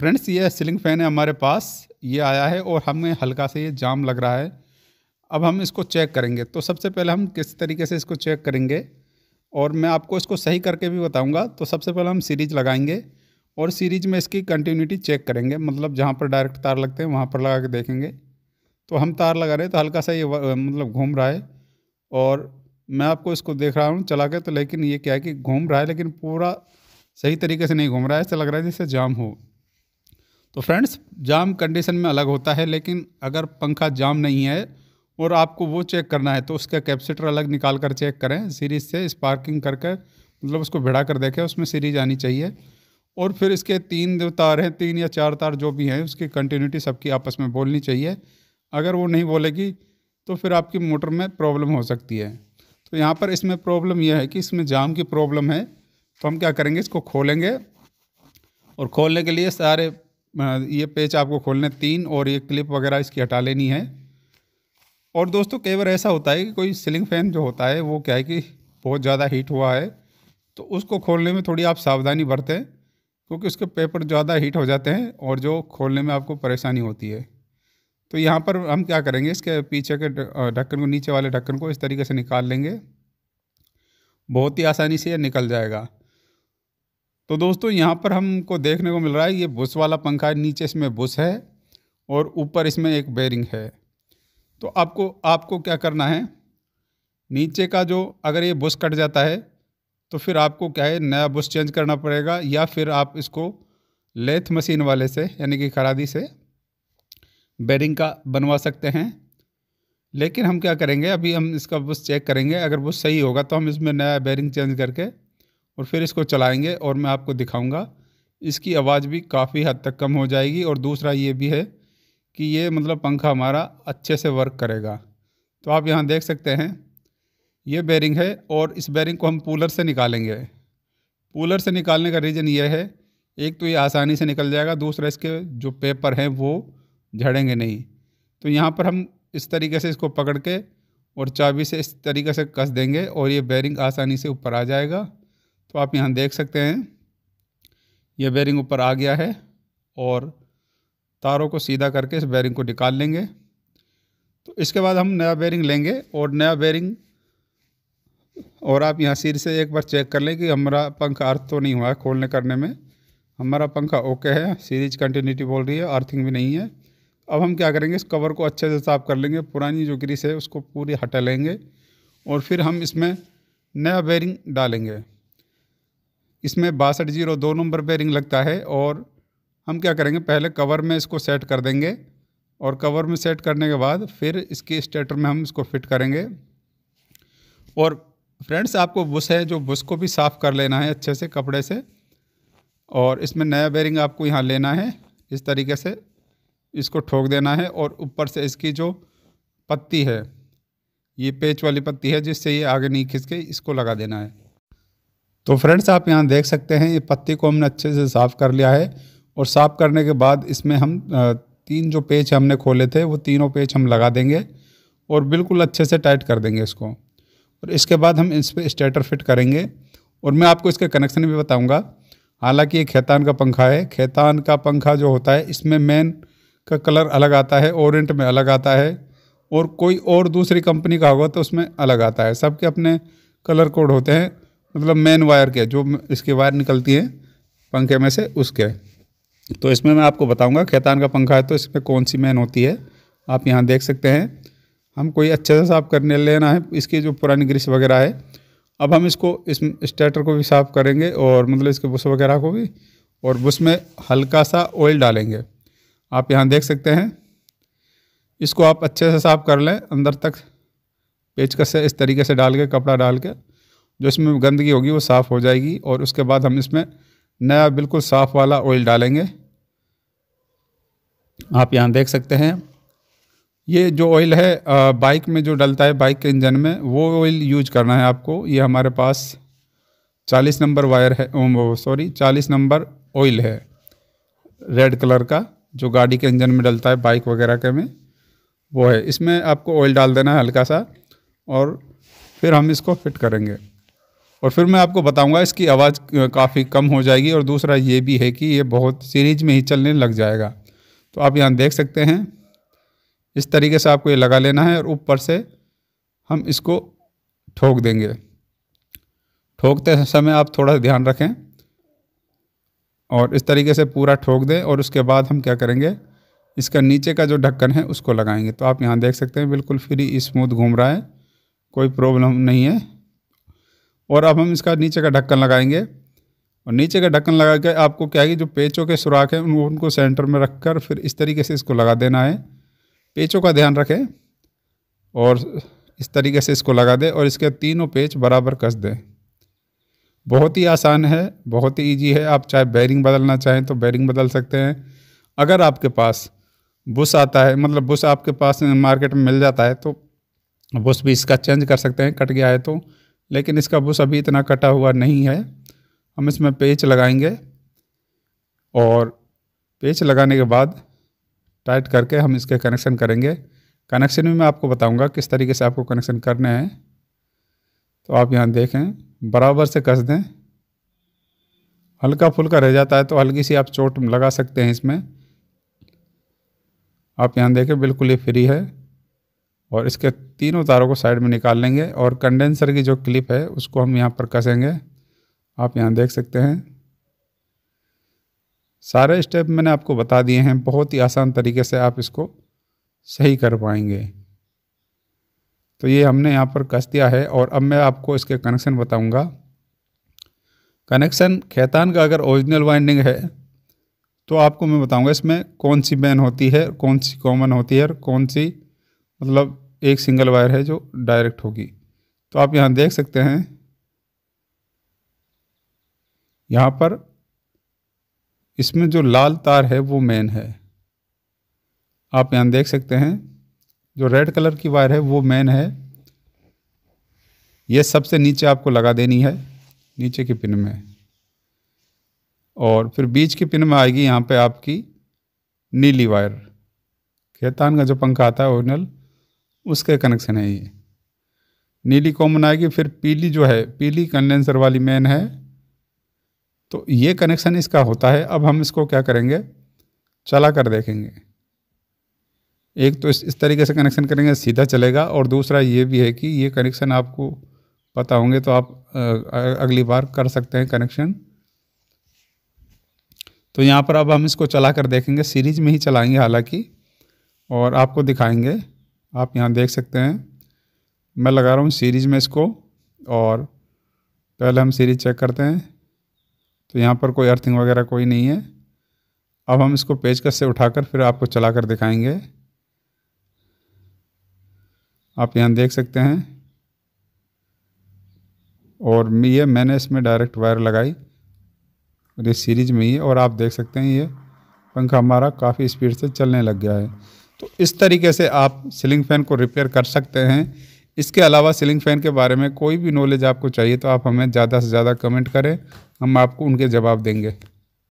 friends ये ceiling fan है हमारे पास ये आया है और हमें हल्का से ये जाम लग रहा है अब हम इसको चेक करेंगे तो सबसे पहले हम किस तरीके से इसको चेक करेंगे और मैं आपको इसको सही करके भी बताऊंगा तो सबसे पहले हम सीरीज लगाएंगे और सीरीज में इसकी कंटिन्यूटी चेक करेंगे मतलब जहाँ पर डायरेक्ट तार लगते हैं वहाँ पर लगा के देखेंगे तो हम तार लगा रहे हैं तो हल्का सा ये मतलब घूम रहा है और मैं आपको इसको देख रहा हूँ चला के तो लेकिन ये क्या है कि घूम रहा है लेकिन पूरा सही तरीके से नहीं घूम रहा है ऐसा लग रहा है जैसे जाम हो तो फ्रेंड्स जाम कंडीशन में अलग होता है लेकिन अगर पंखा जाम नहीं है और आपको वो चेक करना है तो उसका कैपेसिटर अलग निकाल कर चेक करें सीरीज से स्पार्किंग करके मतलब उसको भिड़ा कर देखें उसमें सीरीज आनी चाहिए और फिर इसके तीन जो तार हैं तीन या चार तार जो भी हैं उसकी कंटिन्यूटी सबकी आपस में बोलनी चाहिए अगर वो नहीं बोलेगी तो फिर आपकी मोटर में प्रॉब्लम हो सकती है तो यहाँ पर इसमें प्रॉब्लम यह है कि इसमें जाम की प्रॉब्लम है तो हम क्या करेंगे इसको खोलेंगे और खोलने के लिए सारे ये पेज आपको खोलने तीन और ये क्लिप वगैरह इसकी हटा लेनी है और दोस्तों कई बार ऐसा होता है कि कोई सीलिंग फ़ैन जो होता है वो क्या है कि बहुत ज़्यादा हीट हुआ है तो उसको खोलने में थोड़ी आप सावधानी बरतें क्योंकि उसके पेपर ज़्यादा हीट हो जाते हैं और जो खोलने में आपको परेशानी होती है तो यहाँ पर हम क्या करेंगे इसके पीछे के ढक्कन को नीचे वाले ढक्कन को इस तरीके से निकाल लेंगे बहुत ही आसानी से यह निकल जाएगा तो दोस्तों यहाँ पर हमको देखने को मिल रहा है ये बुश वाला पंखा है नीचे इसमें बुश है और ऊपर इसमें एक बेरिंग है तो आपको आपको क्या करना है नीचे का जो अगर ये बुश कट जाता है तो फिर आपको क्या है नया बुश चेंज करना पड़ेगा या फिर आप इसको लेथ मशीन वाले से यानी कि खरादी से बेरिंग का बनवा सकते हैं लेकिन हम क्या करेंगे अभी हम इसका बुश चेक करेंगे अगर बुश सही होगा तो हम इसमें नया बेरिंग चेंज करके और फिर इसको चलाएंगे और मैं आपको दिखाऊंगा इसकी आवाज़ भी काफ़ी हद तक कम हो जाएगी और दूसरा ये भी है कि ये मतलब पंखा हमारा अच्छे से वर्क करेगा तो आप यहाँ देख सकते हैं ये बेरिंग है और इस बेरिंग को हम पूलर से निकालेंगे पूलर से निकालने का रीज़न ये है एक तो ये आसानी से निकल जाएगा दूसरा इसके जो पेपर हैं वो झड़ेंगे नहीं तो यहाँ पर हम इस तरीके से इसको पकड़ के और चाबी से इस तरीके से कस देंगे और ये बेरिंग आसानी से ऊपर आ जाएगा तो आप यहाँ देख सकते हैं यह बेरिंग ऊपर आ गया है और तारों को सीधा करके इस बेरिंग को निकाल लेंगे तो इसके बाद हम नया बेरिंग लेंगे और नया बेरिंग और आप यहाँ सिर से एक बार चेक कर लें कि हमारा पंखा अर्थ तो नहीं हुआ है खोलने करने में हमारा पंखा ओके है सीरीज कंटिन्यूटी बोल रही है अर्थिंग भी नहीं है अब हम क्या करेंगे इस कवर को अच्छे से साफ कर लेंगे पुरानी जो ग्रीस है उसको पूरी हटा लेंगे और फिर हम इसमें नया बेरिंग डालेंगे इसमें बासठ जीरो दो नंबर पे रिंग लगता है और हम क्या करेंगे पहले कवर में इसको सेट कर देंगे और कवर में सेट करने के बाद फिर इसकी स्टेटर में हम इसको फिट करेंगे और फ्रेंड्स आपको बुश है जो बुश को भी साफ़ कर लेना है अच्छे से कपड़े से और इसमें नया बेरिंग आपको यहाँ लेना है इस तरीके से इसको ठोक देना है और ऊपर से इसकी जो पत्ती है ये पेच वाली पत्ती है जिससे ये आगे नहीं खिसके इसको लगा देना है तो फ्रेंड्स आप यहाँ देख सकते हैं ये पत्ती को हमने अच्छे से साफ़ कर लिया है और साफ़ करने के बाद इसमें हम तीन जो पेच हमने खोले थे वो तीनों पेच हम लगा देंगे और बिल्कुल अच्छे से टाइट कर देंगे इसको और इसके बाद हम इस पर स्टेटर फिट करेंगे और मैं आपको इसके कनेक्शन भी बताऊँगा हालांकि ये खेतान का पंखा है खेतान का पंखा जो होता है इसमें मेन का कलर अलग आता है ओरेंट में अलग आता है और कोई और दूसरी कंपनी का होगा तो उसमें अलग आता है सबके अपने कलर कोड होते हैं मतलब मेन वायर के जो इसकी वायर निकलती है पंखे में से उसके तो इसमें मैं आपको बताऊंगा खेतान का पंखा है तो इसमें कौन सी मेन होती है आप यहाँ देख सकते हैं हम कोई अच्छे से साफ़ करने लेना है इसकी जो पुरानी ग्रीस वगैरह है अब हम इसको इस स्टेटर को भी साफ़ करेंगे और मतलब इसके बुश वगैरह को भी और बुश में हल्का सा ऑयल डालेंगे आप यहाँ देख सकते हैं इसको आप अच्छे से साफ़ कर लें अंदर तक पेचकस से इस तरीके से डाल के कपड़ा डाल के जो इसमें गंदगी होगी वो साफ़ हो जाएगी और उसके बाद हम इसमें नया बिल्कुल साफ़ वाला ऑयल डालेंगे आप यहाँ देख सकते हैं ये जो ऑयल है बाइक में जो डलता है बाइक के इंजन में वो ऑयल यूज करना है आपको ये हमारे पास 40 नंबर वायर है सॉरी 40 नंबर ऑयल है रेड कलर का जो गाड़ी के इंजन में डलता है बाइक वगैरह के में वो है इसमें आपको ऑयल डाल देना है हल्का सा और फिर हम इसको फिट करेंगे और फिर मैं आपको बताऊंगा इसकी आवाज़ काफ़ी कम हो जाएगी और दूसरा ये भी है कि ये बहुत सीरीज में ही चलने लग जाएगा तो आप यहाँ देख सकते हैं इस तरीके से आपको ये लगा लेना है और ऊपर से हम इसको ठोक देंगे ठोकते समय आप थोड़ा ध्यान रखें और इस तरीके से पूरा ठोक दें और उसके बाद हम क्या करेंगे इसका नीचे का जो ढक्कन है उसको लगाएंगे तो आप यहाँ देख सकते हैं बिल्कुल फ्री स्मूथ घूम रहा है कोई प्रॉब्लम नहीं है और अब हम इसका नीचे का ढक्कन लगाएंगे और नीचे का ढक्कन लगा के आपको क्या है कि जो पेचों के सुराख हैं उनको उनको सेंटर में रख कर फिर इस तरीके से इसको लगा देना है पेचों का ध्यान रखें और इस तरीके से इसको लगा दें और इसके तीनों पेच बराबर कस दें बहुत ही आसान है बहुत ही ईजी है आप चाहे बैरिंग बदलना चाहें तो बैरिंग बदल सकते हैं अगर आपके पास बुश आता है मतलब बुश आपके पास मार्केट में मिल जाता है तो बुश भी इसका चेंज कर सकते हैं कट गया है तो लेकिन इसका बुश अभी इतना कटा हुआ नहीं है हम इसमें पेच लगाएंगे और पेच लगाने के बाद टाइट करके हम इसके कनेक्शन करेंगे कनेक्शन भी मैं आपको बताऊंगा किस तरीके से आपको कनेक्शन करने हैं तो आप यहाँ देखें बराबर से कस दें हल्का फुल्का रह जाता है तो हल्की सी आप चोट लगा सकते हैं इसमें आप यहाँ देखें बिल्कुल ये फ्री है और इसके तीनों तारों को साइड में निकाल लेंगे और कंडेंसर की जो क्लिप है उसको हम यहाँ पर कसेंगे आप यहाँ देख सकते हैं सारे स्टेप मैंने आपको बता दिए हैं बहुत ही आसान तरीके से आप इसको सही कर पाएंगे तो ये हमने यहाँ पर कस दिया है और अब मैं आपको इसके कनेक्शन बताऊँगा कनेक्शन खैतान का अगर ओरिजिनल वाइंडिंग है तो आपको मैं बताऊँगा इसमें कौन सी बैन होती है कौन सी कॉमन होती है और कौन सी मतलब एक सिंगल वायर है जो डायरेक्ट होगी तो आप यहाँ देख सकते हैं यहाँ पर इसमें जो लाल तार है वो मेन है आप यहाँ देख सकते हैं जो रेड कलर की वायर है वो मेन है ये सबसे नीचे आपको लगा देनी है नीचे के पिन में और फिर बीच के पिन में आएगी यहाँ पे आपकी नीली वायर खेतान का जो पंखा आता है ओरिजिनल उसका कनेक्शन है ये नीली कॉमन आएगी फिर पीली जो है पीली कंडेंसर वाली मेन है तो ये कनेक्शन इसका होता है अब हम इसको क्या करेंगे चला कर देखेंगे एक तो इस इस तरीके से कनेक्शन करेंगे सीधा चलेगा और दूसरा ये भी है कि ये कनेक्शन आपको पता होंगे तो आप अगली बार कर सकते हैं कनेक्शन तो यहाँ पर अब हम इसको चला कर देखेंगे सीरीज में ही चलाएंगे हालांकि और आपको दिखाएंगे आप यहाँ देख सकते हैं मैं लगा रहा हूँ सीरीज़ में इसको और पहले हम सीरीज़ चेक करते हैं तो यहाँ पर कोई अर्थिंग वगैरह कोई नहीं है अब हम इसको पेचकस से उठाकर फिर आपको चला कर दिखाएंगे आप यहाँ देख सकते हैं और ये मैंने इसमें डायरेक्ट वायर लगाई और ये सीरीज में ही और आप देख सकते हैं ये पंखा हमारा काफ़ी स्पीड से चलने लग गया है तो इस तरीके से आप सीलिंग फ़ैन को रिपेयर कर सकते हैं इसके अलावा सीलिंग फ़ैन के बारे में कोई भी नॉलेज आपको चाहिए तो आप हमें ज़्यादा से ज़्यादा कमेंट करें हम आपको उनके जवाब देंगे